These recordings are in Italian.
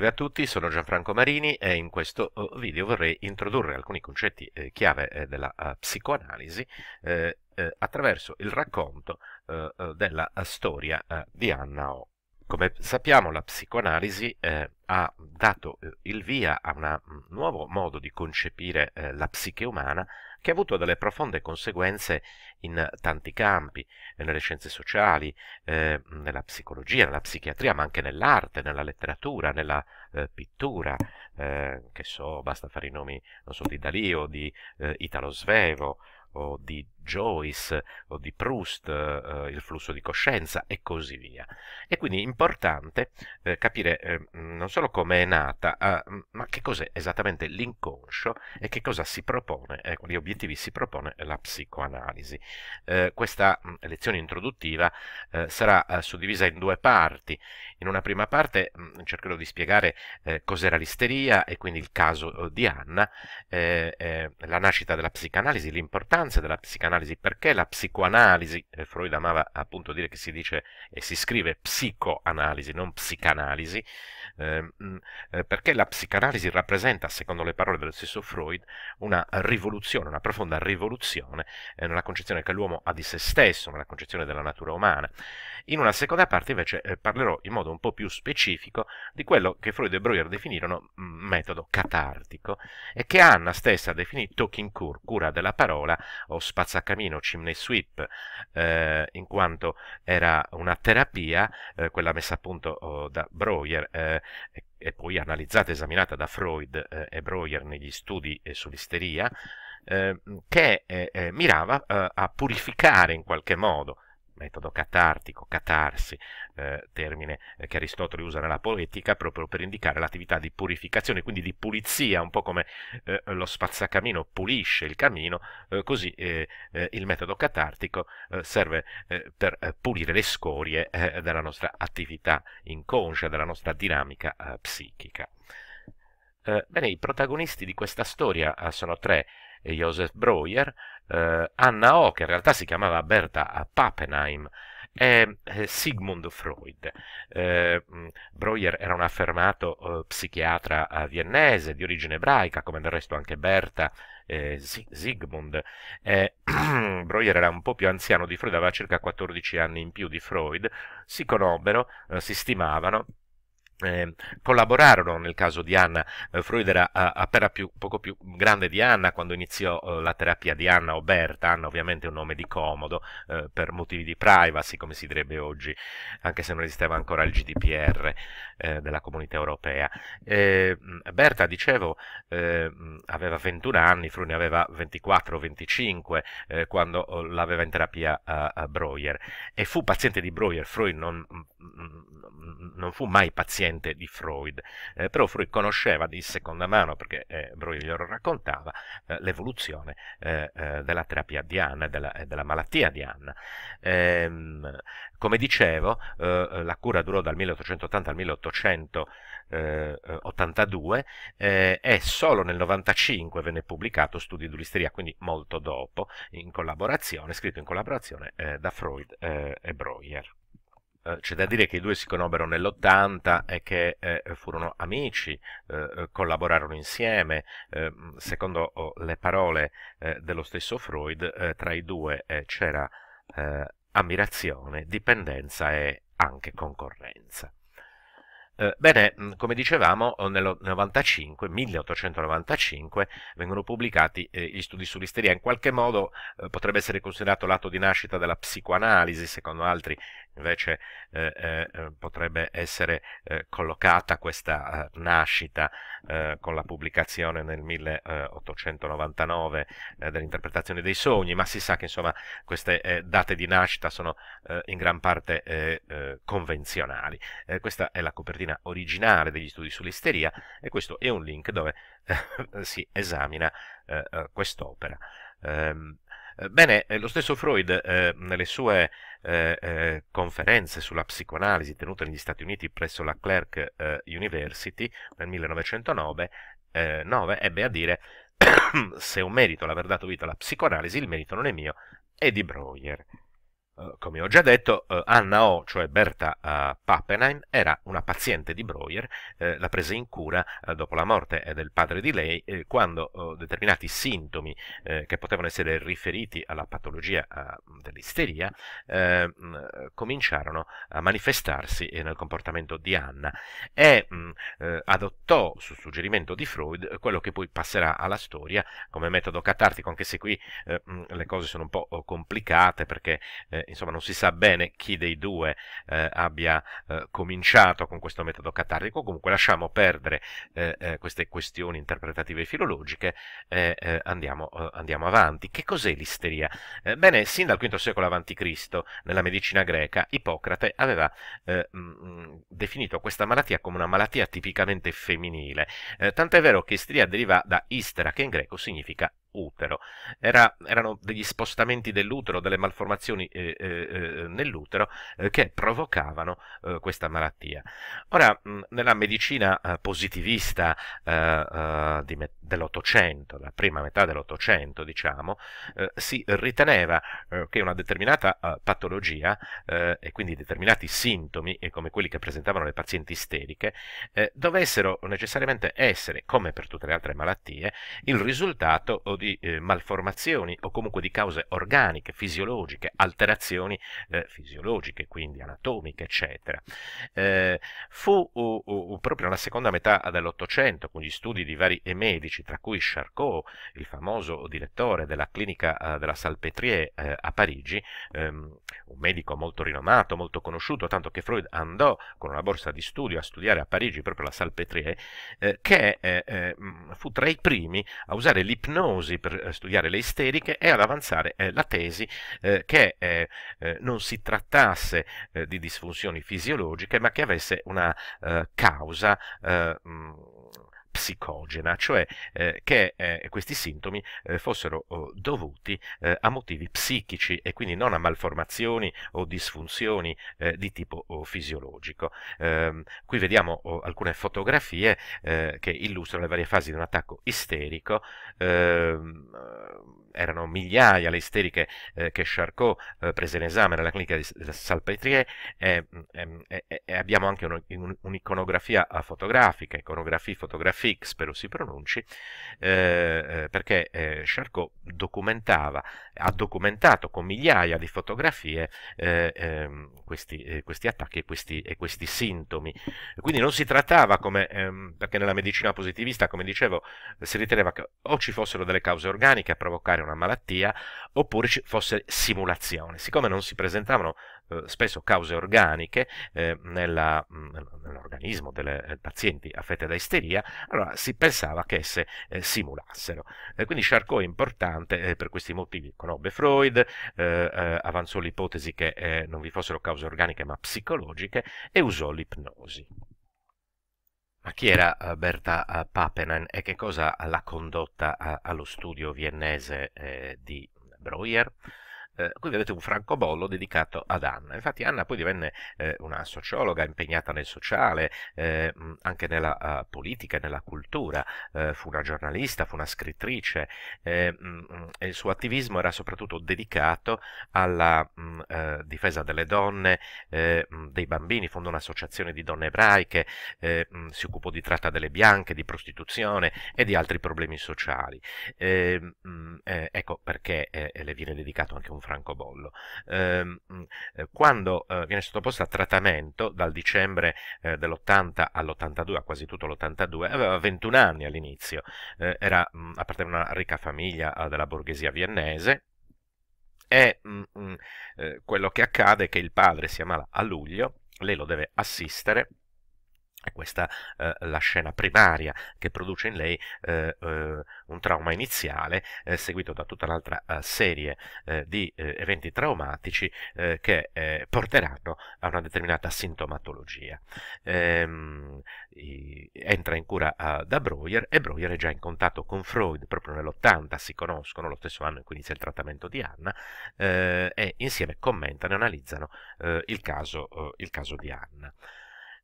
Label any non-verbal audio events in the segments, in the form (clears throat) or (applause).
salve a tutti, sono Gianfranco Marini e in questo oh, video vorrei introdurre alcuni concetti eh, chiave eh, della uh, psicoanalisi eh, eh, attraverso il racconto eh, della storia di Anna O. Come sappiamo la psicoanalisi eh, ha dato eh, il via a un mm, nuovo modo di concepire eh, la psiche umana che ha avuto delle profonde conseguenze in tanti campi, nelle scienze sociali, eh, nella psicologia, nella psichiatria, ma anche nell'arte, nella letteratura, nella eh, pittura, eh, che so, basta fare i nomi, non so, di Dalì o di eh, Italo Svevo o di Joyce o di Proust, eh, il flusso di coscienza e così via. E quindi è importante eh, capire eh, non solo come è nata, eh, ma che cos'è esattamente l'inconscio e che cosa si propone, eh, quali obiettivi si propone la psicoanalisi. Eh, questa mh, mm, lezione introduttiva sarà suddivisa in due parti. In una prima parte mh, mm, cercherò di spiegare cos'era l'isteria e quindi il caso di Anna, la nascita della psicanalisi, l'importanza della psicanalisi psicoanalisi, perché la psicoanalisi, eh, Freud amava appunto dire che si dice e si scrive psicoanalisi, non psicanalisi, Ehm, eh, perché la psicanalisi rappresenta, secondo le parole dello stesso Freud, una rivoluzione, una profonda rivoluzione eh, nella concezione che l'uomo ha di se stesso, nella concezione della natura umana. In una seconda parte invece eh, parlerò in modo un po' più specifico di quello che Freud e Breuer definirono metodo catartico e che Anna stessa definì talking cure, cura della parola o spazzacamino, chimney sweep, eh, in quanto era una terapia, eh, quella messa a punto oh, da Breuer, eh, e poi analizzata e esaminata da Freud eh, e Breuer negli studi sull'isteria, eh, che eh, mirava a purificare in qualche modo metodo catartico, catarsi, eh, termine che Aristotele usa nella poetica proprio per indicare l'attività di purificazione, quindi di pulizia, un po' come eh, lo spazzacamino pulisce il camino, eh, così eh, eh, il metodo catartico eh, serve per pulire le scorie della nostra attività inconscia, della nostra dinamica psichica. bene, i protagonisti di questa storia sono tre, e Joseph Breuer, eh, Anna O, che in realtà si chiamava Berta Pappenheim, e eh, Sigmund Freud. Eh, mm, Breuer era un affermato eh, psichiatra eh, viennese di origine ebraica, come del resto anche Berta eh, Sigmund. Eh, (clears throat) Breuer era un po' più anziano di Freud, aveva circa 14 anni in più di Freud. Si conobbero, eh, si stimavano eh, collaborarono nel caso di Anna. Eh, Freud era eh, appena più, poco più grande di Anna quando iniziò eh, la terapia di Anna o Berta. Anna ovviamente è un nome di comodo eh, per motivi di privacy, come si direbbe oggi, anche se non esisteva ancora il GDPR eh, della comunità europea. Ehm, Berta, dicevo, ehm, aveva 21 anni, Freud ne aveva 24-25 o quando l'aveva in terapia a, a Breuer e fu paziente di Breuer. Freud non mm, non fu mai paziente di Freud, eh, però Freud conosceva di seconda mano, perché eh, Broglie glielo raccontava, eh, l'evoluzione eh, eh, della terapia di Anna e della, eh, della, malattia di Anna. Ehm, come dicevo, la cura durò dal 1880 al 1882 e solo nel 1995 venne pubblicato Studi d'Ulisteria, quindi molto dopo, in collaborazione, scritto in collaborazione da Freud e Breuer. Eh, c'è da dire che i due si conobbero nell'80 e che eh, furono amici, eh, eh collaborarono insieme. Eh, secondo oh, le parole eh, dello stesso Freud, tra i due c'era ammirazione, dipendenza e anche concorrenza. bene, come dicevamo, oh, nel 95, 1895 vengono pubblicati gli studi sull'isteria. In qualche modo potrebbe essere considerato l'atto di nascita della psicoanalisi, secondo altri invece eh, eh, eh, potrebbe essere eh, collocata questa eh, nascita eh, con la pubblicazione nel 1899 dell'interpretazione dei sogni, ma si sa che insomma queste date di nascita sono in gran parte convenzionali. questa è la copertina originale degli studi sull'isteria e questo è un link dove (laughs) si esamina quest'opera. Um, eh, bene, eh, lo stesso Freud eh, nelle sue eh, eh conferenze sulla psicoanalisi tenute negli Stati Uniti presso la Clark University nel 1909 9, ebbe a dire (coughs) se un merito l'aver dato vita alla psicoanalisi il merito non è mio, è di Breuer. Eh, come ho già detto, uh, Anna O, cioè Berta uh, Pappenheim, era una paziente di Breuer, la prese in cura dopo la morte del padre di lei, quando determinati sintomi che potevano essere riferiti alla patologia dell'isteria mm, cominciarono a manifestarsi nel comportamento di Anna e mh, mm, adottò, su suggerimento di Freud, quello che poi passerà alla storia come metodo catartico, anche se qui mh, mm, le cose sono un po' complicate perché insomma non si sa bene chi dei due eh, abbia eh, cominciato con questo metodo catarrico, comunque lasciamo perdere eh, queste questioni interpretative filologiche e andiamo, andiamo, avanti. Che cos'è l'isteria? bene, sin dal V secolo a.C., nella medicina greca, Ippocrate aveva mh, mm, mm, definito questa malattia come una malattia tipicamente femminile, tant'è vero che isteria deriva da istera, che in greco significa utero. Era, erano degli spostamenti dell'utero, delle malformazioni eh, eh, eh nell'utero eh, che provocavano eh, questa malattia. Ora, mh, nella medicina eh, positivista dell'Ottocento, la prima metà dell'Ottocento, diciamo, si riteneva che una determinata patologia e quindi determinati sintomi, come quelli che presentavano le pazienti isteriche, dovessero necessariamente essere, come per tutte le altre malattie, il risultato di eh, malformazioni o comunque di cause organiche, fisiologiche, alterazioni eh, fisiologiche, quindi anatomiche, eccetera. Eh, fu uh, uh, proprio nella seconda metà dell'Ottocento, con gli studi di vari eh, medici, tra cui Charcot, il famoso direttore della clinica uh, della Salpêtrière eh, a Parigi, um, un medico molto rinomato, molto conosciuto, tanto che Freud andò con una borsa di studio a studiare a Parigi proprio la Salpêtrière, che fu tra i primi a usare l'ipnosi famosi per eh, studiare le isteriche e ad avanzare eh, la tesi eh, che non si trattasse di disfunzioni fisiologiche ma che avesse una causa mh, psicogena, cioè eh, che eh, questi sintomi eh, fossero oh, dovuti eh, a motivi psichici e quindi non a malformazioni o disfunzioni eh, di tipo oh, fisiologico. Ehm, qui vediamo oh, alcune fotografie eh, che illustrano le varie fasi di un attacco isterico. Ehm, erano migliaia le isteriche che Charcot prese in esame nella clinica di Salpêtrier e, mm, mm, e, e abbiamo anche un'iconografia fotografica, iconografie fotografiche Fig, spero si pronunci, eh, eh, perché eh, Charcot documentava, ha documentato con migliaia di fotografie eh, ehm, questi, eh, questi, attacchi e questi, e questi, sintomi. Quindi non si trattava come, ehm, perché nella medicina positivista, come dicevo, si riteneva che o ci fossero delle cause organiche a provocare una malattia, oppure ci fosse simulazione. Siccome non si presentavano eh, spesso cause organiche eh, nella, mm, nell'organismo delle eh, pazienti affette da isteria, allora si pensava che esse eh, simulassero. Eh, quindi Charcot è importante per questi motivi, conobbe Freud, avanzò l'ipotesi che non vi fossero cause organiche ma psicologiche e usò l'ipnosi. Ma chi era Berta Papenen e che cosa l'ha condotta allo studio viennese di Breuer? eh, qui vedete un francobollo dedicato ad Anna. Infatti Anna poi divenne eh, una sociologa impegnata nel sociale, eh, anche nella uh, politica, nella cultura, eh, fu una giornalista, fu una scrittrice eh, e il suo attivismo era soprattutto dedicato alla mh, difesa delle donne, dei bambini, fondò un'associazione di donne ebraiche, mh, si occupò di tratta delle bianche, di prostituzione e di altri problemi sociali. Ehm, mh, ecco perché le viene dedicato anche un francobollo francobollo. Ehm, eh, quando eh, viene sottoposta a trattamento dal dicembre eh, dell'80 all'82, a quasi tutto l'82, aveva 21 anni all'inizio, era, apparteneva a una ricca famiglia della borghesia viennese, e mh, mh, quello che accade è che il padre si ammala a luglio, lei lo deve assistere è questa eh, la scena primaria che produce in lei eh, eh, un trauma iniziale, eh, seguito da tutta un'altra eh, serie eh, di eventi traumatici che porteranno a una determinata sintomatologia. Ehm, entra in cura da Breuer e Breuer è già in contatto con Freud proprio nell'80, si conoscono lo stesso anno in cui inizia il trattamento di Anna e insieme commentano e analizzano il caso, il, caso, di Anna.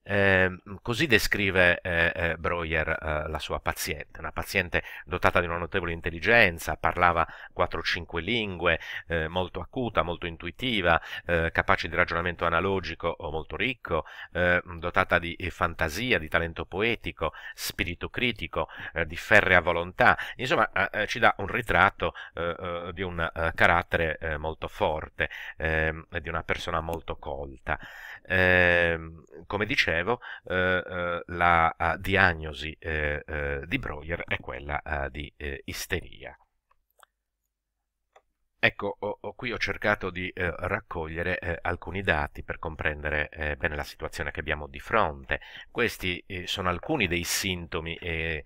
Eh, così descrive eh, eh, Breuer eh, la sua paziente, una paziente dotata di una notevole intelligenza, parlava 4-5 lingue, eh, molto acuta, molto intuitiva, eh, capace di ragionamento analogico o molto ricco, dotata di fantasia, di talento poetico, spirito critico, di ferrea volontà, insomma ci dà un ritratto di un carattere molto forte, ehm, di una persona molto colta. Ehm, come dicevo, eh, eh, la eh, diagnosi di Breuer è quella di isteria. Ecco, ho, ho, qui ho cercato di eh, raccogliere eh, alcuni dati per comprendere eh, bene la situazione che abbiamo di fronte. Questi sono alcuni dei sintomi che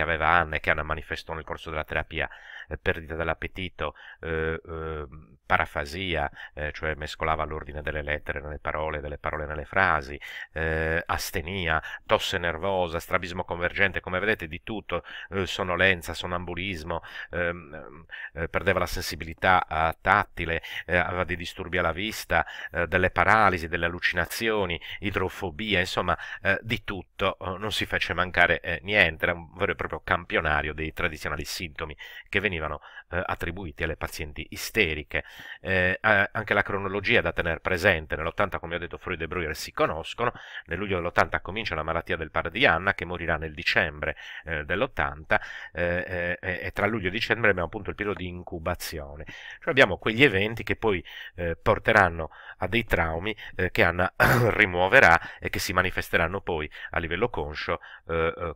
aveva Anne e che Anna manifestò nel corso della terapia eh, perdita dell'appetito, eh, ehm, eh, parafasia, cioè mescolava l'ordine delle lettere nelle parole, delle parole nelle frasi, eh, astenia, tosse nervosa, strabismo convergente, come vedete di tutto, eh, sonnolenza, sonambulismo, ehm, ehm, perdeva la sensibilità tattile, aveva dei disturbi alla vista, delle paralisi, delle allucinazioni, idrofobia, insomma di tutto, non si fece mancare niente, era un vero e proprio campionario dei tradizionali sintomi che venivano venivano eh, attribuiti alle pazienti isteriche. Eh, anche la cronologia da tenere presente, nell'80 come ho detto Freud e Breuer si conoscono, nel luglio dell'80 comincia la malattia del padre di Anna che morirà nel dicembre eh, dell'80 eh, eh, e tra luglio e dicembre abbiamo appunto il periodo di incubazione, cioè abbiamo quegli eventi che poi eh, porteranno a dei traumi che Anna (coughs) rimuoverà e che si manifesteranno poi a livello conscio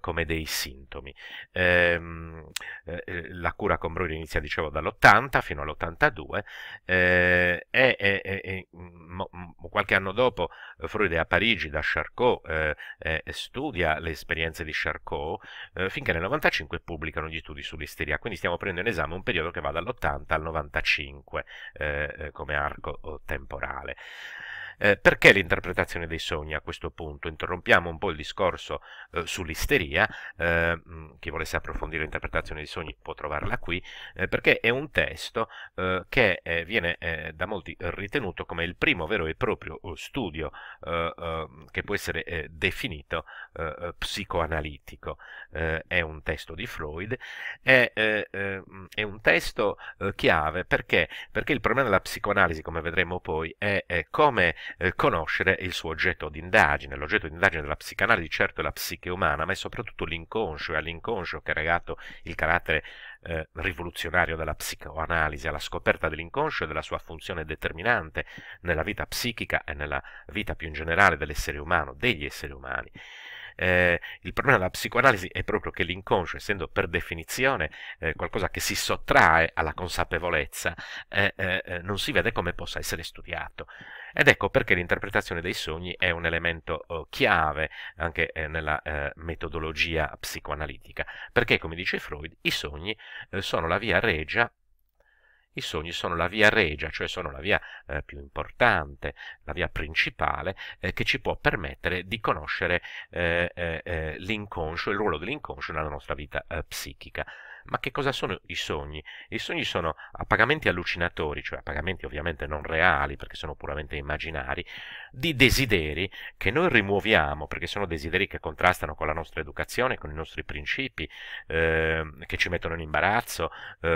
come dei sintomi. Ehm, la cura con Breuer inizia Russia, dicevo dall'80 fino all'82, eh, e, e, e mm, mm, mo, qualche anno dopo eh, Freud è a Parigi da Charcot, eh, eh, studia le esperienze di Charcot, eh, finché nel 95 pubblicano gli studi sull'isteria, quindi stiamo prendendo in esame un periodo che va dall'80 al 95 eh, come arco oh, temporale. Eh, perché l'interpretazione dei sogni a questo punto? Interrompiamo un po' il discorso eh, sull'isteria, eh, mm, chi volesse approfondire l'interpretazione dei sogni può trovarla qui, eh, perché è un testo eh, che eh, viene da molti ritenuto come il primo vero e proprio studio ehm, che può essere definito psicoanalitico. è un testo di Freud, è, ehm, è un testo chiave perché? perché il problema della psicoanalisi, come vedremo poi, è, è come eh, conoscere il suo oggetto d'indagine. L'oggetto d'indagine della psicanalisi certo è la psiche umana, ma è soprattutto l'inconscio, è all'inconscio che è legato il carattere eh, rivoluzionario della psicoanalisi, alla scoperta dell'inconscio e della sua funzione determinante nella vita psichica e nella vita più in generale dell'essere umano, degli esseri umani. Eh, il problema della psicoanalisi è proprio che l'inconscio, essendo per definizione eh, qualcosa che si sottrae alla consapevolezza, eh, eh, eh non si vede come possa essere studiato. Ed ecco perché l'interpretazione dei sogni è un elemento oh, chiave anche eh, nella metodologia psicoanalitica, perché come dice Freud i sogni sono la via regia i sogni sono la via regia, cioè sono la via eh, più importante, la via principale eh, che ci può permettere di conoscere eh, eh, eh l'inconscio, il ruolo dell'inconscio nella nostra vita eh, psichica. Ma che cosa sono i sogni? I sogni sono appagamenti allucinatori, cioè appagamenti ovviamente non reali perché sono puramente immaginari, di desideri che noi rimuoviamo perché sono desideri che contrastano con la nostra educazione, con i nostri principi, ehm, che ci mettono in imbarazzo,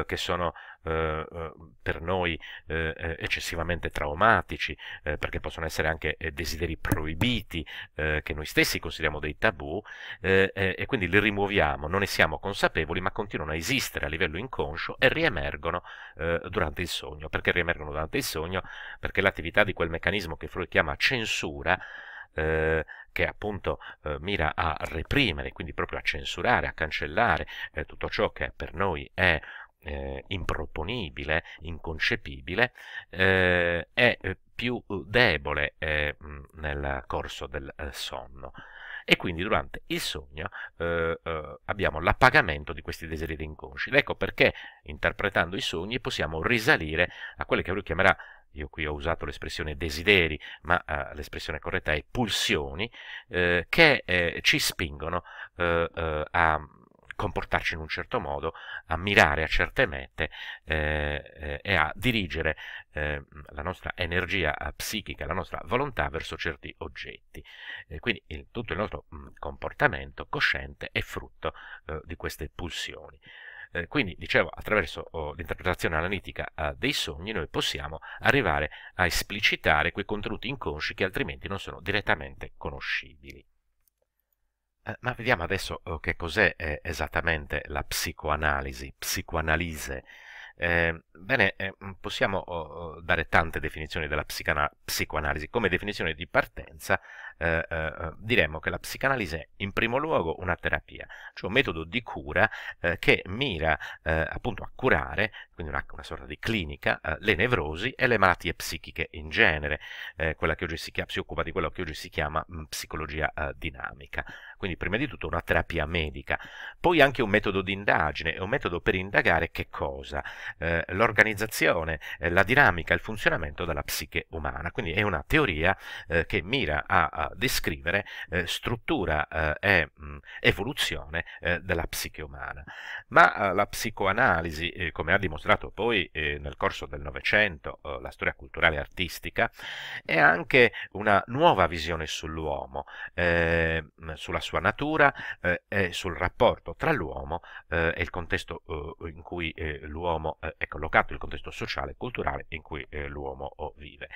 che sono eh, eh, per noi eh, eh, eccessivamente traumatici, eh, perché possono essere anche eh, desideri proibiti che noi stessi consideriamo dei tabù, e quindi li rimuoviamo, non ne siamo consapevoli, ma continuano a esistere a livello inconscio e riemergono durante il sogno. Perché riemergono durante il sogno? Perché l'attività di quel meccanismo che Freud chiama censura che appunto eh, mira a reprimere, quindi proprio a censurare, a cancellare eh, tutto ciò che per noi è eh, improponibile, inconcepibile, eh, è eh, più eh, debole eh, nel corso del eh, sonno. E quindi durante il sogno abbiamo l'appagamento di questi desideri inconsci. ecco perché interpretando i sogni possiamo risalire a quelle che lui chiamerà io qui ho usato l'espressione desideri, ma eh, l'espressione corretta è pulsioni, eh, che eh, ci spingono a comportarci in un certo modo, a mirare a certe mete eh, eh e a dirigere eh, la nostra energia eh, psichica, la nostra volontà verso certi oggetti. Eh, quindi il, tutto il nostro mh, mm, comportamento cosciente è frutto eh, di queste pulsioni quindi, dicevo, attraverso oh, l'interpretazione analitica eh, dei sogni noi possiamo arrivare a esplicitare quei contenuti inconsci che altrimenti non sono direttamente conoscibili. Eh, ma vediamo adesso oh, che cos'è eh, esattamente la psicoanalisi, psicoanalise. Ehm, eh, bene, mm, possiamo oh, oh, dare tante definizioni della psicoanalisi. Come definizione di partenza eh, eh, diremmo che la psicanalisi è in primo luogo una terapia, cioè un metodo di cura eh, che mira eh, appunto a curare, quindi una, una sorta di clinica, eh, le nevrosi e le malattie psichiche in genere, eh, quella che oggi si, chiama, si occupa di quello che oggi si chiama mh, mm, psicologia dinamica. Quindi prima di tutto una terapia medica, poi anche un metodo di indagine, un metodo per indagare che cosa? l'organizzazione, la dinamica, il funzionamento della psiche umana. Quindi è una teoria che mira a, a descrivere eh, struttura eh, e mh, evoluzione eh, della psiche umana. Ma eh, la psicoanalisi, come ha dimostrato poi nel corso del Novecento la storia culturale e artistica, è anche una nuova visione sull'uomo, sulla sua natura e sul rapporto tra l'uomo e il contesto in cui l'uomo è collocato, il contesto sociale e culturale in cui l'uomo oh, vive.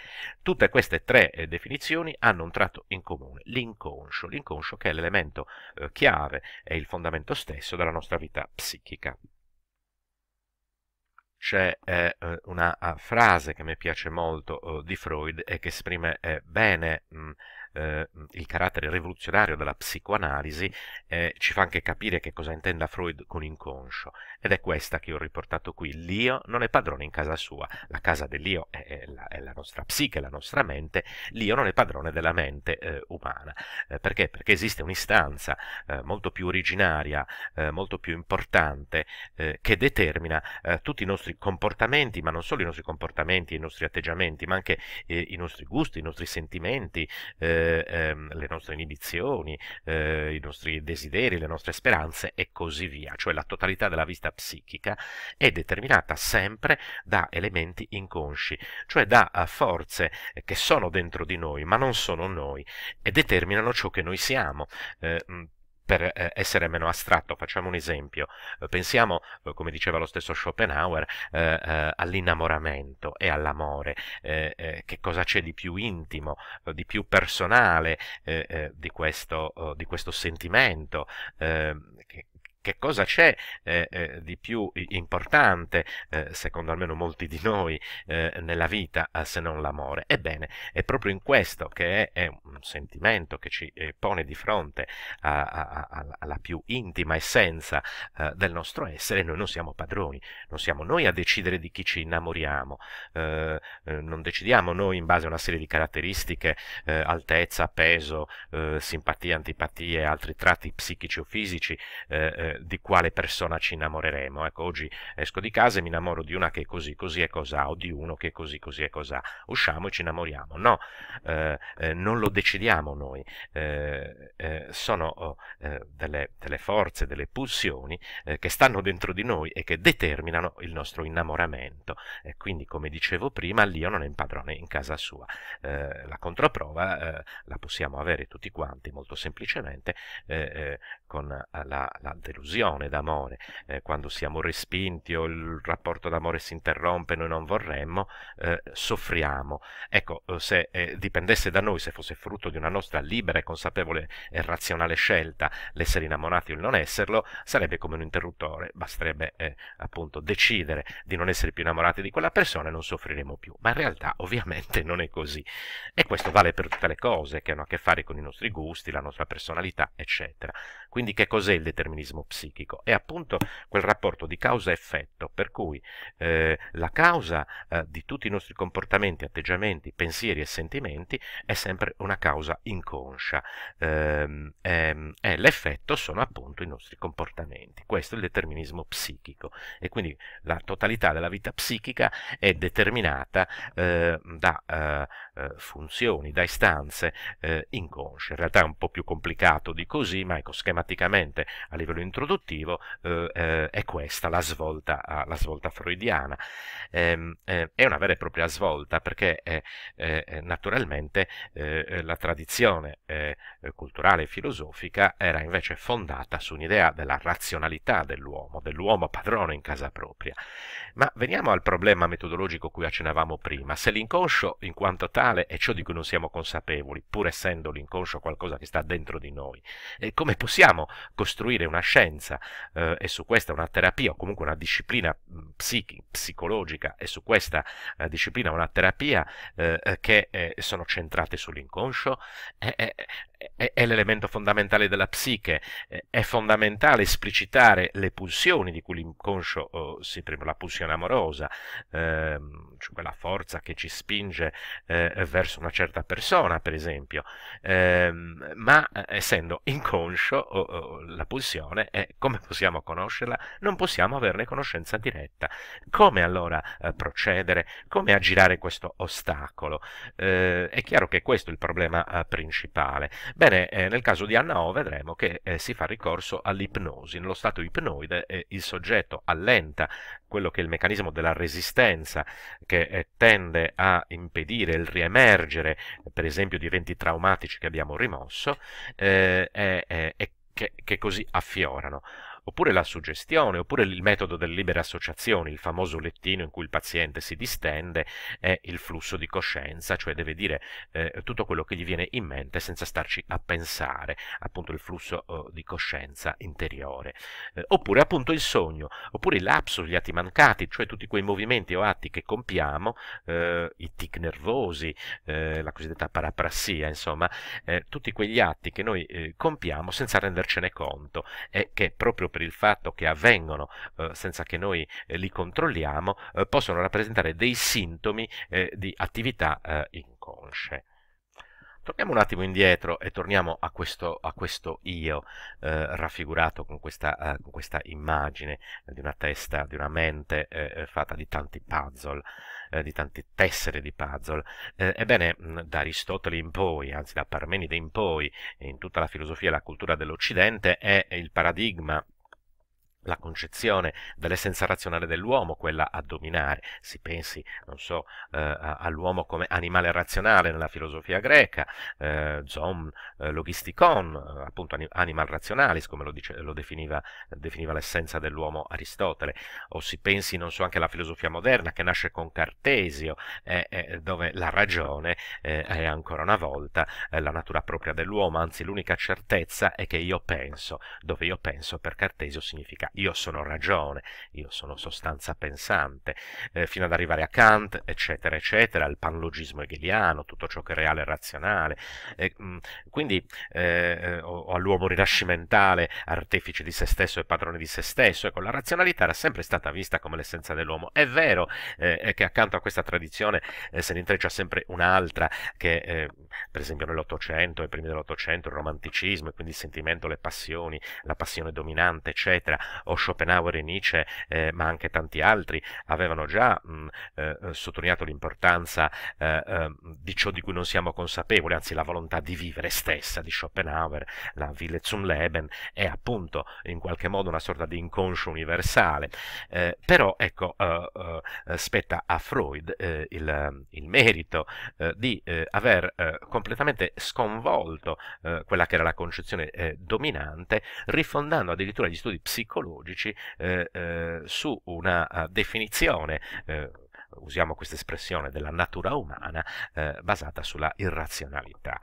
Tutte queste tre definizioni hanno un tratto in in comune, l'inconscio, l'inconscio che è l'elemento eh, chiave, è il fondamento stesso della nostra vita psichica. C'è eh, eh una eh, frase che mi piace molto eh, di Freud e che esprime bene mh, eh, il carattere rivoluzionario della psicoanalisi eh, ci fa anche capire che cosa intenda Freud con inconscio ed è questa che ho riportato qui l'io non è padrone in casa sua la casa dell'io è, la, è la, nostra psiche, la nostra mente l'io non è padrone della mente eh, umana eh, perché? perché esiste un'istanza eh, molto più originaria eh, molto più importante che determina tutti i nostri comportamenti ma non solo i nostri comportamenti, i nostri atteggiamenti ma anche i nostri gusti, i nostri sentimenti eh, eh, le nostre inibizioni, eh, i nostri desideri, le nostre speranze e così via, cioè la totalità della vista psichica è determinata sempre da elementi inconsci, cioè da eh, forze che sono dentro di noi ma non sono noi e determinano ciò che noi siamo. Eh, per eh, essere meno astratto, facciamo un esempio, eh, pensiamo, eh, come diceva lo stesso Schopenhauer, eh, eh, all'innamoramento e all'amore, eh, che cosa c'è di più intimo, di più personale di questo, di, questo, sentimento, ehm, che, che cosa c'è eh, eh, di più importante, eh, secondo almeno molti di noi, eh, nella vita eh, se non l'amore? Ebbene, è proprio in questo che è, è un sentimento che ci eh, pone di fronte a, a, a, alla più intima essenza del nostro essere, noi non siamo padroni, non siamo noi a decidere di chi ci innamoriamo, non decidiamo noi in base a una serie di caratteristiche, altezza, peso, simpatia, antipatie, altri tratti psichici o fisici di quale persona ci innamoreremo. Ecco, oggi esco di casa e mi innamoro di una che è così così è cos'ha, o di uno che è così così è cos'ha. Usciamo e ci innamoriamo. No, eh, eh, non lo decidiamo noi. Eh, eh, sono oh, eh, delle, delle, forze, delle pulsioni che stanno dentro di noi e che determinano il nostro innamoramento. E quindi, come dicevo prima, l'io non è in padrone in casa sua. la controprova la possiamo avere tutti quanti molto semplicemente con la, la delusione d'amore, eh, quando siamo respinti o il rapporto d'amore si interrompe, noi non vorremmo, eh, soffriamo. Ecco, eh, se eh, dipendesse da noi, se fosse frutto di una nostra libera e consapevole e razionale scelta l'essere innamorati o il non esserlo, sarebbe come un interruttore, basterebbe eh, appunto decidere di non essere più innamorati di quella persona e non soffriremo più. Ma in realtà ovviamente non è così. E questo vale per tutte le cose che hanno a che fare con i nostri gusti, la nostra personalità, eccetera. Quindi che cos'è il determinismo psichico. È appunto quel rapporto di causa-effetto, per cui eh, la causa eh, di tutti i nostri comportamenti, atteggiamenti, pensieri e sentimenti è sempre una causa inconscia. Eh, e l'effetto sono appunto i nostri comportamenti. Questo è il determinismo psichico. E quindi la totalità della vita psichica è determinata ehm, da eh, eh, funzioni, da istanze eh, inconsce. In realtà è un po' più complicato di così, ma ecco, schematicamente a livello introduttivo eh, eh, è questa la svolta, la svolta freudiana. Ehm, eh, è una vera e propria svolta perché naturalmente la tradizione culturale e filosofica era invece fondata su un'idea della razionalità dell'uomo, dell'uomo padrone in casa propria. Ma veniamo al problema metodologico cui accennavamo prima. Se l'inconscio in quanto tale è ciò di cui non siamo consapevoli, pur essendo l'inconscio qualcosa che sta dentro di noi, come possiamo costruire una scienza scienza eh, e su questa una terapia o comunque una disciplina mm, psichi, psicologica e su questa eh, disciplina una terapia eh, eh, che eh, sono centrate sull'inconscio, è, l'elemento fondamentale della psiche, è fondamentale esplicitare le pulsioni di cui l'inconscio oh, si prima, la pulsione amorosa, ehm, cioè quella forza che ci spinge eh, verso una certa persona, per esempio, ehm, ma eh, essendo inconscio oh, oh, oh, la pulsione, è, come possiamo conoscerla? Non possiamo averne conoscenza diretta. Come allora eh, procedere? Come aggirare questo ostacolo? Eh, è chiaro che questo è il problema eh, principale. Bene, eh, nel caso di Anna O vedremo che eh, si fa ricorso all'ipnosi. Nello stato ipnoide eh, il soggetto allenta quello che è il meccanismo della resistenza che eh, tende a impedire il riemergere, per esempio, di eventi traumatici che abbiamo rimosso, eh, e che, che, così affiorano oppure la suggestione, oppure il metodo delle libere associazioni, il famoso lettino in cui il paziente si distende, è il flusso di coscienza, cioè deve dire eh, tutto quello che gli viene in mente senza starci a pensare, appunto il flusso eh, di coscienza interiore, eh, oppure appunto il sogno, oppure i lapsus, gli atti mancati, cioè tutti quei movimenti o atti che compiamo, eh, i tic nervosi, eh, la cosiddetta paraprassia, insomma, eh, tutti quegli atti che noi compiamo senza rendercene conto e che proprio per per il fatto che avvengono eh, senza che noi eh, li controlliamo, eh, possono rappresentare dei sintomi eh, di attività eh, inconsce. Torniamo un attimo indietro e torniamo a questo, a questo io eh, raffigurato con questa, eh, con questa immagine di una testa, di una mente fatta di tanti puzzle, di tante tessere di puzzle. ebbene, mm, da Aristotele in poi, anzi da Parmenide in poi, in tutta la filosofia e la cultura dell'Occidente, è il paradigma la concezione dell'essenza razionale dell'uomo, quella a dominare, si pensi, non so, eh, all'uomo come animale razionale nella filosofia greca, eh, zoom eh, logisticon, eh, appunto animal razionalis, come lo, dice, lo definiva, definiva l'essenza dell'uomo Aristotele, o si pensi, non so, anche alla filosofia moderna che nasce con Cartesio, eh, dove la ragione è ancora una volta la natura propria dell'uomo, anzi l'unica certezza è che io penso, dove io penso per Cartesio significa io sono ragione, io sono sostanza pensante, eh, fino ad arrivare a Kant, eccetera, eccetera, al panlogismo hegeliano, tutto ciò che è reale e razionale, eh, mh, mm, quindi eh, eh o, o all'uomo rinascimentale, artefice di se stesso e padrone di se stesso, ecco, la razionalità era sempre stata vista come l'essenza dell'uomo. È vero eh, che accanto a questa tradizione eh, se ne intreccia sempre un'altra, che per esempio nell'Ottocento, ai primi dell'Ottocento, il romanticismo, e quindi il sentimento, le passioni, la passione dominante, eccetera, o Schopenhauer e Nietzsche, eh, ma anche tanti altri, avevano già mh, mm, eh, sottolineato l'importanza eh, ehm, di ciò di cui non siamo consapevoli, anzi la volontà di vivere stessa di Schopenhauer, la Wille zum Leben, è appunto in qualche modo una sorta di inconscio universale. Eh, però ecco, eh, eh, spetta a Freud il, il, merito di aver completamente sconvolto quella che era la concezione dominante, rifondando addirittura gli studi psicologici psicologici eh, eh, su una eh, definizione usiamo questa espressione della natura umana eh, basata sulla irrazionalità.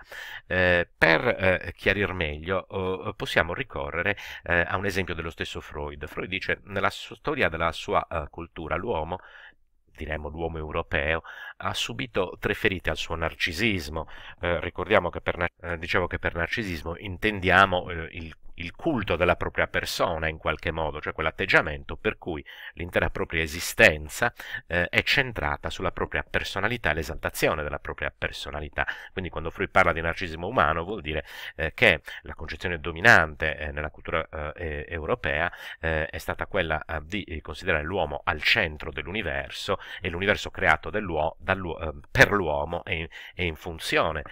Eh, per eh, chiarir meglio oh, possiamo ricorrere a un esempio dello stesso Freud. Freud dice nella storia della sua uh, cultura l'uomo diremmo l'uomo europeo, ha subito tre ferite al suo narcisismo. Eh, ricordiamo che per, eh, che per, narcisismo intendiamo eh, il il culto della propria persona in qualche modo, cioè quell'atteggiamento per cui l'intera propria esistenza eh, è centrata sulla propria personalità l'esaltazione della propria personalità. Quindi quando Freud parla di narcisismo umano vuol dire eh, che la concezione dominante eh, nella cultura eh, europea eh, è stata quella eh, di considerare l'uomo al centro dell'universo e l'universo creato dall'uomo, per l'uomo e, in funzione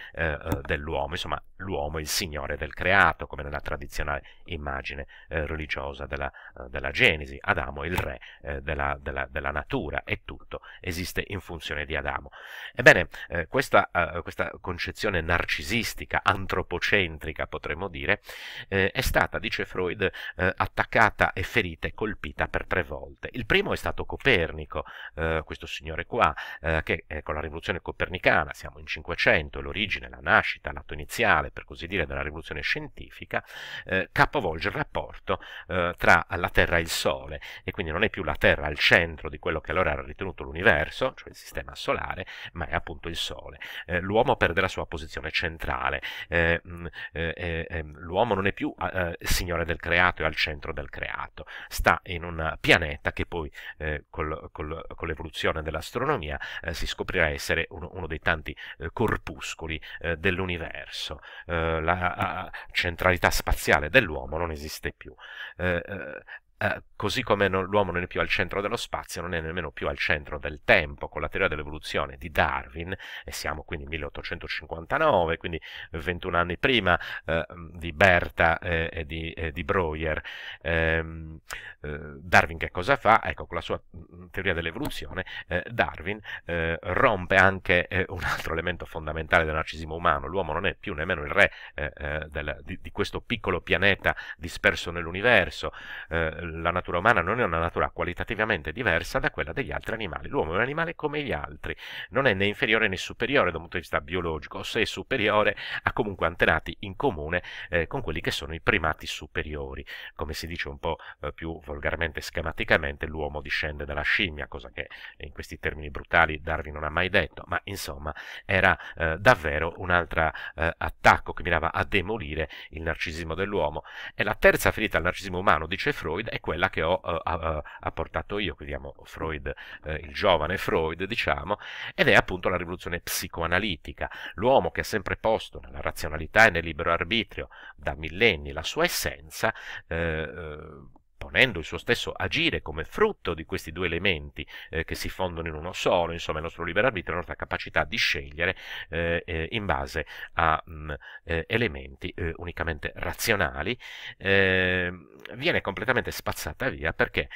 dell'uomo. Insomma, l'uomo il signore del creato, come nella tradizionale immagine eh, religiosa della, eh, della, Genesi. Adamo è il re eh, della, della, della, natura e tutto esiste in funzione di Adamo. Ebbene, eh, questa, questa, concezione narcisistica, antropocentrica potremmo dire, è stata, dice Freud, attaccata e ferita e colpita per tre volte. Il primo è stato Copernico, questo signore qua, che con la rivoluzione copernicana, siamo in 500, l'origine, la nascita, l'atto iniziale, per così dire, della rivoluzione scientifica, eh, capovolge il rapporto eh, tra la Terra e il Sole, e quindi non è più la Terra al centro di quello che allora era ritenuto l'universo, cioè il sistema solare, ma è appunto il Sole. Eh, l'uomo perde la sua posizione centrale, eh, mm, eh, eh, ehm, l'uomo non è più signore del creato e al centro del creato, sta in un pianeta che poi col, col, con l'evoluzione dell'astronomia si scoprirà essere uno, uno dei tanti corpuscoli dell'universo. Eh, la centralità spaziale dell'uomo non esiste più. Eh, eh, eh, così come non, l'uomo non è più al centro dello spazio, non è nemmeno più al centro del tempo, con la teoria dell'evoluzione di Darwin, e siamo quindi 1859, quindi 21 anni prima eh, di Berta eh, e di, di Breuer. Ehm, eh, Darwin che cosa fa? Ecco, con la sua mm, teoria dell'evoluzione, eh, Darwin rompe anche un altro elemento fondamentale del narcisismo umano, l'uomo non è più nemmeno il re del, di, di, questo piccolo pianeta disperso nell'universo, la natura umana non è una natura qualitativamente diversa da quella degli altri animali. L'uomo è un animale come gli altri, non è né inferiore né superiore da un punto di vista biologico, se è superiore ha comunque antenati in comune eh, con quelli che sono i primati superiori. Come si dice un po' eh, più volgarmente, schematicamente, l'uomo discende dalla scimmia, cosa che in questi termini brutali Darwin non ha mai detto, ma insomma era eh, davvero un altro eh, attacco che mirava a demolire il narcisismo dell'uomo. E la terza ferita al narcisismo umano, dice Freud, è quella che ho eh, apportato io, qui diamo Freud, eh, il giovane Freud, diciamo, ed è appunto la rivoluzione psicoanalitica. L'uomo che ha sempre posto nella razionalità e nel libero arbitrio da millenni la sua essenza, eh, eh ponendo il suo stesso agire come frutto di questi due elementi eh, che si fondono in uno solo, insomma il nostro libero arbitrio, la nostra capacità di scegliere eh, eh in base a mh, mm, eh, elementi eh, unicamente razionali, ehm, viene completamente spazzata via perché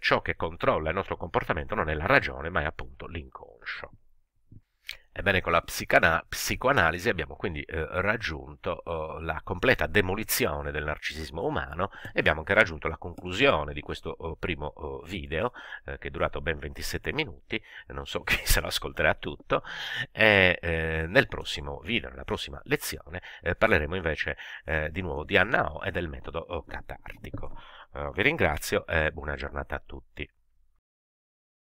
ciò che controlla il nostro comportamento non è la ragione ma è appunto l'inconscio. Ebbene, con la psicoanalisi abbiamo quindi eh, raggiunto eh, la completa demolizione del narcisismo umano e abbiamo anche raggiunto la conclusione di questo oh, primo oh, video, eh, che è durato ben 27 minuti, non so (laughs) chi se lo ascolterà tutto, e eh, nel prossimo video, nella prossima lezione, eh, parleremo invece eh, di nuovo di Anna O e del metodo oh, catartico. vi ringrazio e buona giornata a tutti.